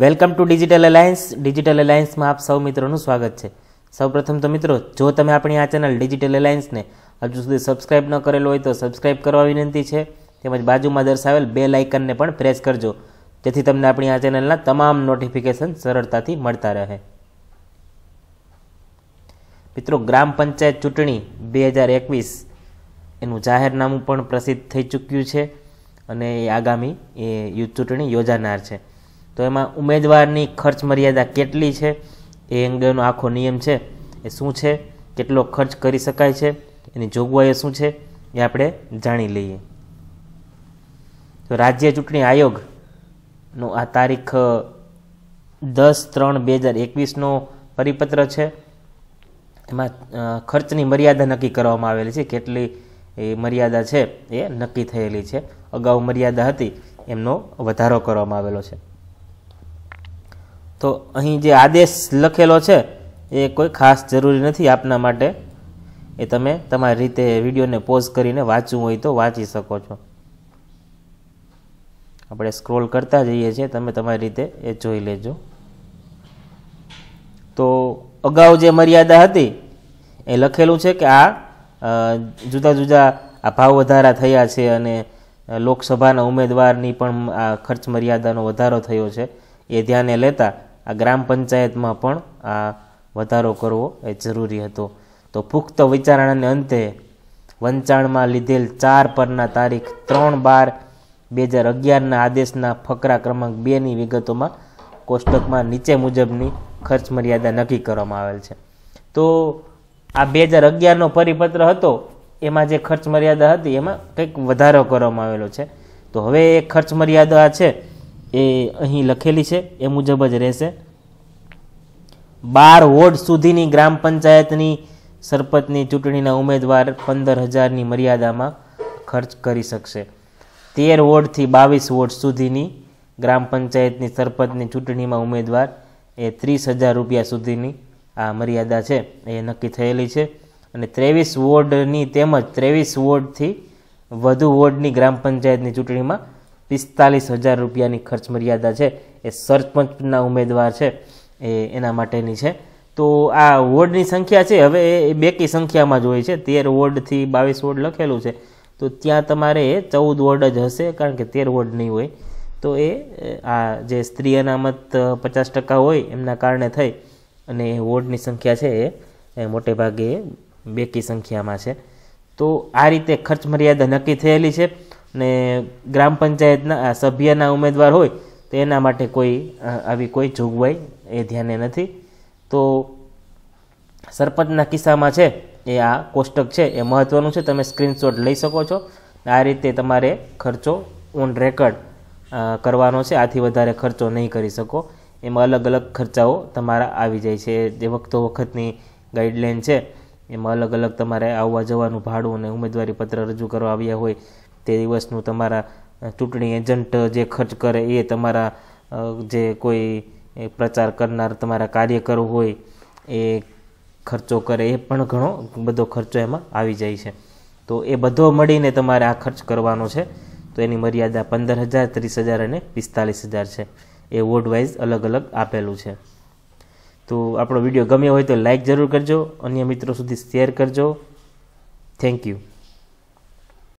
welcome to digital alliance digital એલાયન્સમાં આપ સૌ મિત્રોનું સ્વાગત છે સૌપ્રથમ તો મિત્રો જો તમે આપણી આ ચેનલ ડિજિટલ એલાયન્સને હજુ સુધી સબસ્ક્રાઈબ ન કરેલો હોય તો સબસ્ક્રાઈબ કરવા વિનંતી છે તેમજ બાજુમાં દર્શાવેલ બે લાઇકનને પણ પ્રેસ કરજો જેથી તમને આપણી આ ચેનલના તમામ નોટિફિકેશન સરળતાથી મળતા રહે મિત્રો ગ્રામ પંચાયત ચૂંટણી બે હજાર એકવીસ એનું જાહેરનામું પણ પ્રસિદ્ધ થઈ ચૂક્યું છે અને એ આગામી એ ચૂંટણી યોજાનાર છે તો એમાં ઉમેદવારની ખર્ચ મર્યાદા કેટલી છે એ અંગેનો આખો નિયમ છે એ શું છે કેટલો ખર્ચ કરી શકાય છે એની જોગવાઈઓ શું છે એ આપણે જાણી લઈએ તો રાજ્ય ચૂંટણી આયોગનો આ તારીખ દસ ત્રણ બે હજાર એકવીસનો પરિપત્ર છે એમાં ખર્ચની મર્યાદા નક્કી કરવામાં આવેલી છે કેટલી એ મર્યાદા છે એ નક્કી થયેલી છે અગાઉ મર્યાદા હતી એમનો વધારો કરવામાં આવેલો છે તો અહીં જે આદેશ લખેલો છે એ કોઈ ખાસ જરૂરી નથી આપના માટે એ તમે તમારી રીતે વિડીયોને પોઝ કરીને વાંચવું હોય તો વાંચી શકો છો આપણે સ્ક્રોલ કરતા જઈએ છીએ તમે તમારી રીતે એ જોઈ લેજો તો અગાઉ જે મર્યાદા હતી એ લખેલું છે કે આ જુદા જુદા આ ભાવ વધારા થયા છે અને લોકસભાના ઉમેદવારની પણ આ ખર્ચ મર્યાદાનો વધારો થયો છે એ ધ્યાને લેતા આ ગ્રામ પંચાયતમાં પણ આ વધારો કરવો એ જરૂરી હતો તો પુખ્ત વિચારણાને અંતે વંચાણમાં લીધેલ ચાર પરના તારીખ ત્રણ બાર બે હજાર અગિયારના આદેશના ફકરા ક્રમાંક બેની વિગતોમાં કોષ્ટકમાં નીચે મુજબની ખર્ચ મર્યાદા નક્કી કરવામાં આવેલ છે તો આ બે હજાર અગિયારનો પરિપત્ર હતો એમાં જે ખર્ચ મર્યાદા હતી એમાં કંઈક વધારો કરવામાં આવેલો છે તો હવે એ ખર્ચ મર્યાદા છે એ અહીં લખેલી છે એ મુજબ જ રહેશે બાર વોર્ડ સુધીની ગ્રામ પંચાયતની સરપંચની ચૂંટણીના ઉમેદવાર પંદર હજારની મર્યાદામાં ખર્ચ કરી શકશે તેર વોર્ડથી બાવીસ વોર્ડ સુધીની ગ્રામ પંચાયતની સરપંચની ચૂંટણીમાં ઉમેદવાર એ ત્રીસ હજાર રૂપિયા સુધીની આ મર્યાદા છે એ નક્કી થયેલી છે અને ત્રેવીસ વોર્ડની તેમજ ત્રેવીસ વોર્ડથી વધુ વોર્ડની ગ્રામ પંચાયતની ચૂંટણીમાં પિસ્તાલીસ હજાર રૂપિયાની ખર્ચ મર્યાદા છે એ સરપંચના ઉમેદવાર છે એ એના માટેની છે તો આ વોર્ડની સંખ્યા છે હવે એ બેકી સંખ્યામાં જ હોય છે તેર વોર્ડથી બાવીસ વોર્ડ લખેલું છે તો ત્યાં તમારે એ ચૌદ વોર્ડ જ હશે કારણ કે તેર વોર્ડ નહીં હોય તો એ આ જે સ્ત્રી અનામત પચાસ ટકા હોય એમના કારણે થઈ અને એ વોર્ડની સંખ્યા છે એ મોટે ભાગે બેકી સંખ્યામાં છે તો આ રીતે ખર્ચ મર્યાદા નક્કી થયેલી છે ને ગ્રામ પંચાયતના સભ્યના ઉમેદવાર હોય તો એના માટે કોઈ આવી કોઈ જોગવાઈ એ ધ્યાને નથી તો સરપંચના કિસ્સામાં છે એ આ કોષ્ટક છે એ મહત્ત્વનું છે તમે સ્ક્રીનશોટ લઈ શકો છો આ રીતે તમારે ખર્ચો ઓન રેકર્ડ કરવાનો છે આથી વધારે ખર્ચો નહીં કરી શકો એમાં અલગ અલગ ખર્ચાઓ તમારા આવી જાય છે જે વખતો વખતની ગાઈડલાઇન છે એમાં અલગ અલગ તમારે આવવા જવાનું ભાડું અને ઉમેદવારી પત્ર રજૂ કરવા આવ્યા હોય તે દિવસનું તમારા ચૂંટણી એજન્ટ જે ખર્ચ કરે એ તમારા જે કોઈ પ્રચાર કરનાર તમારા કાર્યકરો હોય એ ખર્ચો કરે એ પણ ઘણો બધો ખર્ચો એમાં આવી જાય છે તો એ બધો મળીને તમારે આ ખર્ચ કરવાનો છે તો એની મર્યાદા પંદર હજાર ત્રીસ હજાર અને પિસ્તાલીસ હજાર છે એ વોર્ડ વાઇઝ અલગ અલગ આપેલું છે તો આપણો વિડીયો ગમ્યો હોય તો લાઇક જરૂર કરજો અન્ય મિત્રો સુધી શેર કરજો થેન્ક યુ